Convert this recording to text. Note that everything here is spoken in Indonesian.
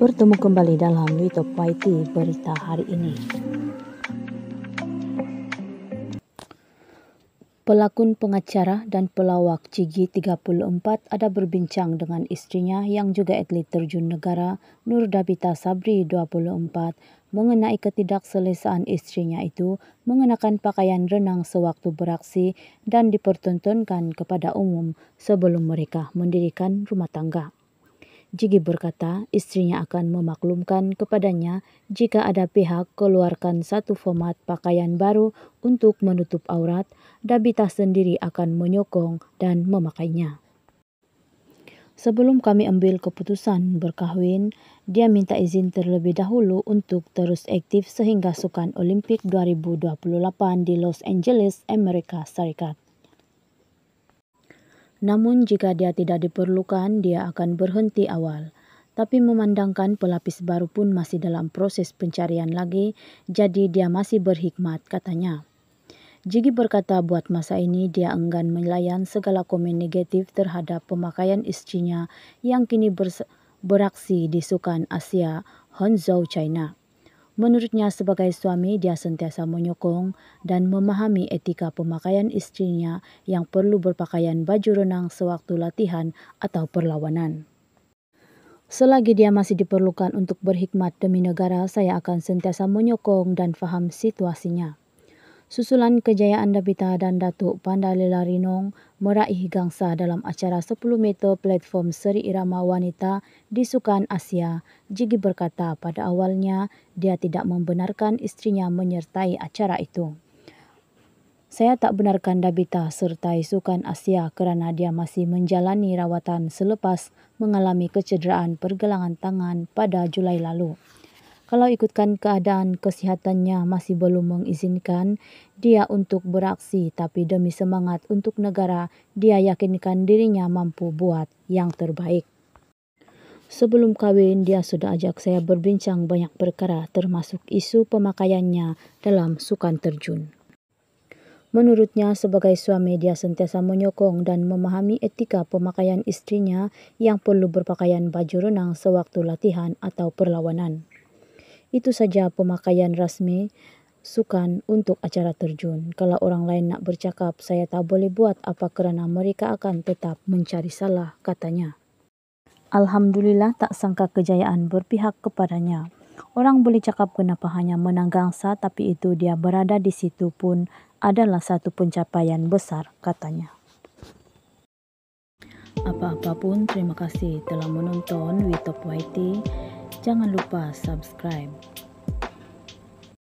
Bertemu kembali dalam YouTube YT berita hari ini. Pelakon pengacara dan pelawak Cigi 34 ada berbincang dengan istrinya yang juga atlet terjun negara Nur Dabita Sabri 24 mengenai ketidakselesaan istrinya itu mengenakan pakaian renang sewaktu beraksi dan dipertontonkan kepada umum sebelum mereka mendirikan rumah tangga. Jigi berkata istrinya akan memaklumkan kepadanya jika ada pihak keluarkan satu format pakaian baru untuk menutup aurat, Dabita sendiri akan menyokong dan memakainya. Sebelum kami ambil keputusan berkahwin, dia minta izin terlebih dahulu untuk terus aktif sehingga Sukan Olimpik 2028 di Los Angeles, Amerika Serikat. Namun jika dia tidak diperlukan, dia akan berhenti awal. Tapi memandangkan pelapis baru pun masih dalam proses pencarian lagi, jadi dia masih berhikmat, katanya. Jigi berkata buat masa ini dia enggan melayan segala komen negatif terhadap pemakaian istrinya yang kini beraksi di Sukan Asia, Hangzhou, China. Menurutnya sebagai suami dia sentiasa menyokong dan memahami etika pemakaian istrinya yang perlu berpakaian baju renang sewaktu latihan atau perlawanan. Selagi dia masih diperlukan untuk berhikmat demi negara, saya akan sentiasa menyokong dan faham situasinya. Susulan kejayaan Dapita dan Datuk Pandalila Rinong meraih gangsa dalam acara 10 meter platform Seri Irama Wanita di Sukan Asia. Jigi berkata pada awalnya dia tidak membenarkan istrinya menyertai acara itu. Saya tak benarkan Dabita sertai Sukan Asia kerana dia masih menjalani rawatan selepas mengalami kecederaan pergelangan tangan pada Julai lalu. Kalau ikutkan keadaan kesihatannya masih belum mengizinkan dia untuk beraksi, tapi demi semangat untuk negara, dia yakinkan dirinya mampu buat yang terbaik. Sebelum kawin, dia sudah ajak saya berbincang banyak perkara, termasuk isu pemakaiannya dalam sukan terjun. Menurutnya, sebagai suami dia sentiasa menyokong dan memahami etika pemakaian istrinya yang perlu berpakaian baju renang sewaktu latihan atau perlawanan. Itu saja pemakaian rasmi sukan untuk acara terjun. Kalau orang lain nak bercakap, saya tak boleh buat apa kerana mereka akan tetap mencari salah, katanya. Alhamdulillah tak sangka kejayaan berpihak kepadanya. Orang boleh cakap kenapa hanya menang gangsa tapi itu dia berada di situ pun adalah satu pencapaian besar, katanya. Apa-apapun, terima kasih telah menonton Witop YT. Jangan lupa subscribe.